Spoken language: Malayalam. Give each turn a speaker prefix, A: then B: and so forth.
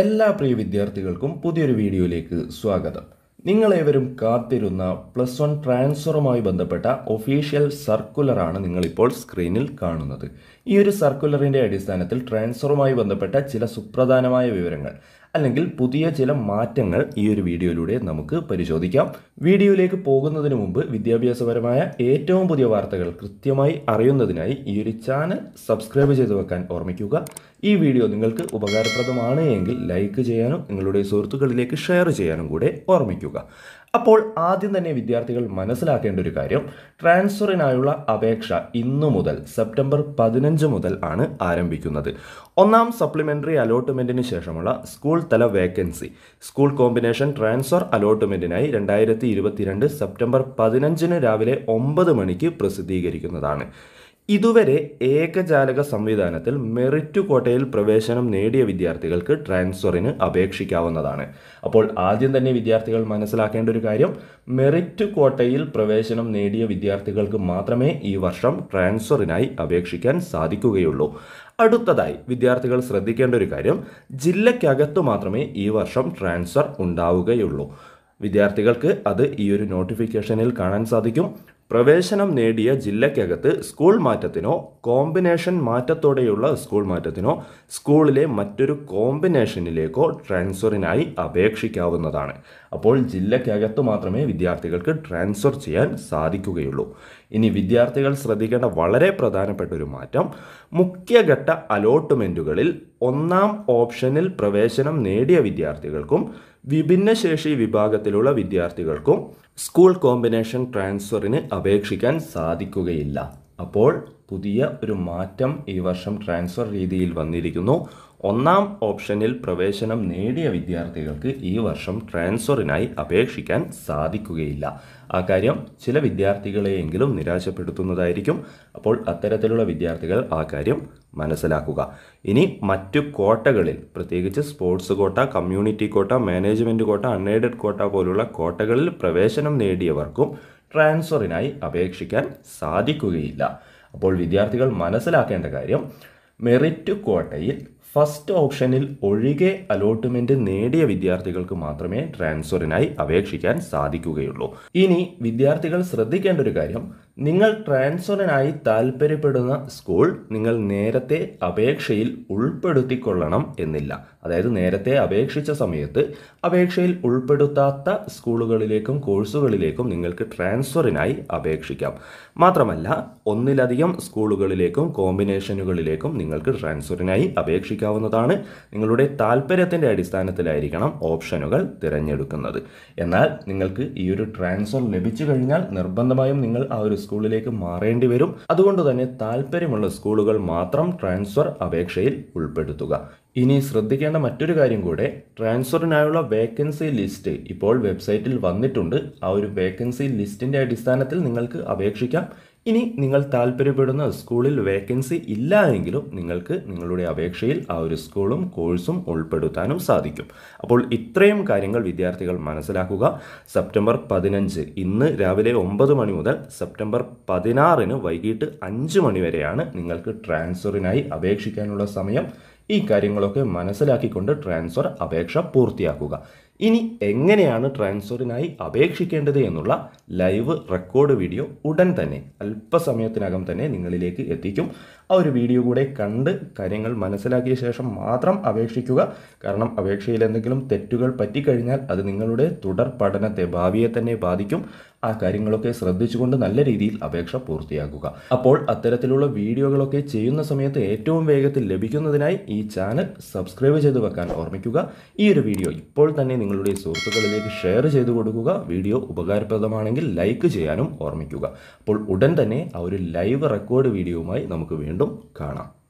A: എല്ലാ പ്രിയ വിദ്യാർത്ഥികൾക്കും പുതിയൊരു വീഡിയോയിലേക്ക് സ്വാഗതം നിങ്ങളേവരും കാത്തിരുന്ന പ്ലസ് വൺ ട്രാൻസ്ഫറുമായി ബന്ധപ്പെട്ട ഒഫീഷ്യൽ സർക്കുലറാണ് നിങ്ങളിപ്പോൾ സ്ക്രീനിൽ കാണുന്നത് ഈ ഒരു സർക്കുലറിൻ്റെ അടിസ്ഥാനത്തിൽ ട്രാൻസ്ഫറുമായി ബന്ധപ്പെട്ട ചില സുപ്രധാനമായ വിവരങ്ങൾ അല്ലെങ്കിൽ പുതിയ ചില മാറ്റങ്ങൾ ഈ ഒരു വീഡിയോയിലൂടെ നമുക്ക് പരിശോധിക്കാം വീഡിയോയിലേക്ക് പോകുന്നതിന് മുമ്പ് വിദ്യാഭ്യാസപരമായ ഏറ്റവും പുതിയ വാർത്തകൾ കൃത്യമായി അറിയുന്നതിനായി ഈ ഒരു ചാനൽ സബ്സ്ക്രൈബ് ചെയ്തു വെക്കാൻ ഓർമ്മിക്കുക ഈ വീഡിയോ നിങ്ങൾക്ക് ഉപകാരപ്രദമാണ് എങ്കിൽ ലൈക്ക് ചെയ്യാനും നിങ്ങളുടെ സുഹൃത്തുക്കളിലേക്ക് ഷെയർ ചെയ്യാനും കൂടെ ഓർമ്മിക്കുക അപ്പോൾ ആദ്യം തന്നെ വിദ്യാർത്ഥികൾ മനസ്സിലാക്കേണ്ട ഒരു കാര്യം ട്രാൻസ്ഫറിനായുള്ള അപേക്ഷ ഇന്നു മുതൽ സെപ്റ്റംബർ പതിനഞ്ച് മുതൽ ആണ് ആരംഭിക്കുന്നത് ഒന്നാം സപ്ലിമെൻ്ററി അലോട്ട്മെൻറ്റിന് ശേഷമുള്ള സ്കൂൾ തല വേക്കൻസി സ്കൂൾ കോമ്പിനേഷൻ ട്രാൻസ്ഫർ അലോട്ട്മെൻറ്റിനായി രണ്ടായിരത്തി സെപ്റ്റംബർ പതിനഞ്ചിന് രാവിലെ ഒമ്പത് മണിക്ക് പ്രസിദ്ധീകരിക്കുന്നതാണ് ഇതുവരെ ഏകജാലക സംവിധാനത്തിൽ മെറിറ്റ് കോട്ടയിൽ പ്രവേശനം നേടിയ വിദ്യാർത്ഥികൾക്ക് ട്രാൻസ്ഫറിന് അപേക്ഷിക്കാവുന്നതാണ് അപ്പോൾ ആദ്യം തന്നെ വിദ്യാർത്ഥികൾ മനസ്സിലാക്കേണ്ട ഒരു കാര്യം മെറിറ്റ് കോട്ടയിൽ പ്രവേശനം നേടിയ വിദ്യാർത്ഥികൾക്ക് മാത്രമേ ഈ വർഷം ട്രാൻസ്ഫറിനായി അപേക്ഷിക്കാൻ സാധിക്കുകയുള്ളൂ അടുത്തതായി വിദ്യാർത്ഥികൾ ശ്രദ്ധിക്കേണ്ട ഒരു കാര്യം ജില്ലയ്ക്കകത്ത് മാത്രമേ ഈ വർഷം ട്രാൻസ്ഫർ ഉണ്ടാവുകയുള്ളൂ വിദ്യാർത്ഥികൾക്ക് അത് ഈ ഒരു നോട്ടിഫിക്കേഷനിൽ കാണാൻ സാധിക്കും പ്രവേശനം നേടിയ ജില്ലയ്ക്കകത്ത് സ്കൂൾ മാറ്റത്തിനോ കോമ്പിനേഷൻ മാറ്റത്തോടെയുള്ള സ്കൂൾ മാറ്റത്തിനോ സ്കൂളിലെ മറ്റൊരു കോമ്പിനേഷനിലേക്കോ ട്രാൻസ്ഫറിനായി അപേക്ഷിക്കാവുന്നതാണ് അപ്പോൾ ജില്ലയ്ക്കകത്ത് മാത്രമേ വിദ്യാർത്ഥികൾക്ക് ട്രാൻസ്ഫർ ചെയ്യാൻ സാധിക്കുകയുള്ളൂ ഇനി വിദ്യാർത്ഥികൾ ശ്രദ്ധിക്കേണ്ട വളരെ പ്രധാനപ്പെട്ട ഒരു മാറ്റം മുഖ്യഘട്ട അലോട്ട്മെൻറ്റുകളിൽ ഒന്നാം ഓപ്ഷനിൽ പ്രവേശനം നേടിയ വിദ്യാർത്ഥികൾക്കും ശേഷി വിഭാഗത്തിലുള്ള വിദ്യാർത്ഥികൾക്കും സ്കൂൾ കോമ്പിനേഷൻ ട്രാൻസ്ഫറിന് അപേക്ഷിക്കാൻ സാധിക്കുകയില്ല അപ്പോൾ പുതിയ ഒരു മാറ്റം ഈ വർഷം ട്രാൻസ്ഫർ രീതിയിൽ വന്നിരിക്കുന്നു ഒന്നാം ഓപ്ഷനിൽ പ്രവേശനം നേടിയ വിദ്യാർത്ഥികൾക്ക് ഈ വർഷം ട്രാൻസ്ഫറിനായി അപേക്ഷിക്കാൻ സാധിക്കുകയില്ല ആ കാര്യം ചില വിദ്യാർത്ഥികളെയെങ്കിലും നിരാശപ്പെടുത്തുന്നതായിരിക്കും അപ്പോൾ അത്തരത്തിലുള്ള വിദ്യാർത്ഥികൾ ആ കാര്യം മനസ്സിലാക്കുക ഇനി മറ്റു കോട്ടകളിൽ പ്രത്യേകിച്ച് sports quota community quota management കോട്ട അൺഎയ്ഡഡ് കോട്ട പോലുള്ള കോട്ടകളിൽ പ്രവേശനം നേടിയവർക്കും ട്രാൻസ്ഫറിനായി അപേക്ഷിക്കാൻ സാധിക്കുകയില്ല അപ്പോൾ വിദ്യാർത്ഥികൾ മനസ്സിലാക്കേണ്ട കാര്യം മെറിറ്റ് കോട്ടയിൽ ഫസ്റ്റ് ഓപ്ഷനിൽ ഒഴികെ അലോട്ട്മെന്റ് നേടിയ വിദ്യാർത്ഥികൾക്ക് മാത്രമേ ട്രാൻസ്ഫറിനായി അപേക്ഷിക്കാൻ സാധിക്കുകയുള്ളൂ ഇനി വിദ്യാർത്ഥികൾ ശ്രദ്ധിക്കേണ്ട ഒരു കാര്യം നിങ്ങൾ ട്രാൻസ്ഫറിനായി താൽപ്പര്യപ്പെടുന്ന സ്കൂൾ നിങ്ങൾ നേരത്തെ അപേക്ഷയിൽ ഉൾപ്പെടുത്തിക്കൊള്ളണം എന്നില്ല അതായത് നേരത്തെ അപേക്ഷിച്ച സമയത്ത് അപേക്ഷയിൽ ഉൾപ്പെടുത്താത്ത സ്കൂളുകളിലേക്കും കോഴ്സുകളിലേക്കും നിങ്ങൾക്ക് ട്രാൻസ്ഫറിനായി അപേക്ഷിക്കാം മാത്രമല്ല ഒന്നിലധികം സ്കൂളുകളിലേക്കും കോമ്പിനേഷനുകളിലേക്കും നിങ്ങൾക്ക് ട്രാൻസ്ഫറിനായി അപേക്ഷിക്കാവുന്നതാണ് നിങ്ങളുടെ താൽപ്പര്യത്തിൻ്റെ അടിസ്ഥാനത്തിലായിരിക്കണം ഓപ്ഷനുകൾ തിരഞ്ഞെടുക്കുന്നത് എന്നാൽ നിങ്ങൾക്ക് ഈ ഒരു ട്രാൻസ്ഫർ ലഭിച്ചു കഴിഞ്ഞാൽ നിർബന്ധമായും നിങ്ങൾ ആ ഒരു സ്കൂളിലേക്ക് മാറേണ്ടി വരും അതുകൊണ്ട് തന്നെ താല്പര്യമുള്ള സ്കൂളുകൾ മാത്രം ട്രാൻസ്ഫർ അപേക്ഷയിൽ ഉൾപ്പെടുത്തുക ഇനി ശ്രദ്ധിക്കേണ്ട മറ്റൊരു കാര്യം കൂടെ ട്രാൻസ്ഫറിനായുള്ള വേക്കൻസി ലിസ്റ്റ് ഇപ്പോൾ വെബ്സൈറ്റിൽ വന്നിട്ടുണ്ട് ആ ഒരു വേക്കൻസി ലിസ്റ്റിൻ്റെ അടിസ്ഥാനത്തിൽ നിങ്ങൾക്ക് അപേക്ഷിക്കാം ഇനി നിങ്ങൾ താല്പര്യപ്പെടുന്ന സ്കൂളിൽ വേക്കൻസി ഇല്ല എങ്കിലും നിങ്ങൾക്ക് നിങ്ങളുടെ അപേക്ഷയിൽ ആ ഒരു സ്കൂളും കോഴ്സും ഉൾപ്പെടുത്താനും സാധിക്കും അപ്പോൾ ഇത്രയും കാര്യങ്ങൾ വിദ്യാർത്ഥികൾ മനസ്സിലാക്കുക സെപ്റ്റംബർ പതിനഞ്ച് ഇന്ന് രാവിലെ ഒമ്പത് മണി മുതൽ സെപ്റ്റംബർ പതിനാറിന് വൈകിട്ട് അഞ്ച് മണി വരെയാണ് നിങ്ങൾക്ക് ട്രാൻസ്ഫറിനായി അപേക്ഷിക്കാനുള്ള സമയം ഈ കാര്യങ്ങളൊക്കെ മനസ്സിലാക്കിക്കൊണ്ട് ട്രാൻസ്ഫർ അപേക്ഷ പൂർത്തിയാക്കുക ഇനി എങ്ങനെയാണ് ട്രാൻസ്ഫറിനായി അപേക്ഷിക്കേണ്ടത് എന്നുള്ള ലൈവ് റെക്കോർഡ് വീഡിയോ ഉടൻ തന്നെ അല്പസമയത്തിനകം തന്നെ നിങ്ങളിലേക്ക് എത്തിക്കും ആ ഒരു വീഡിയോ കൂടെ കണ്ട് കാര്യങ്ങൾ മനസ്സിലാക്കിയ ശേഷം മാത്രം അപേക്ഷിക്കുക കാരണം അപേക്ഷയിൽ എന്തെങ്കിലും തെറ്റുകൾ പറ്റിക്കഴിഞ്ഞാൽ അത് നിങ്ങളുടെ തുടർ പഠനത്തെ ഭാവിയെ തന്നെ ബാധിക്കും ആ കാര്യങ്ങളൊക്കെ ശ്രദ്ധിച്ചുകൊണ്ട് നല്ല രീതിയിൽ അപേക്ഷ പൂർത്തിയാക്കുക അപ്പോൾ അത്തരത്തിലുള്ള വീഡിയോകളൊക്കെ ചെയ്യുന്ന സമയത്ത് ഏറ്റവും വേഗത്തിൽ ലഭിക്കുന്നതിനായി ഈ ചാനൽ സബ്സ്ക്രൈബ് ചെയ്ത് വെക്കാൻ ഓർമ്മിക്കുക ഈ ഒരു വീഡിയോ ഇപ്പോൾ തന്നെ നിങ്ങളുടെ സുഹൃത്തുക്കളിലേക്ക് ഷെയർ ചെയ്തു കൊടുക്കുക വീഡിയോ ഉപകാരപ്രദമാണെങ്കിൽ ലൈക്ക് ചെയ്യാനും ഓർമ്മിക്കുക അപ്പോൾ ഉടൻ തന്നെ ആ ഒരു ലൈവ് റെക്കോർഡ് വീഡിയോയുമായി നമുക്ക് വീണ്ടും കാണാം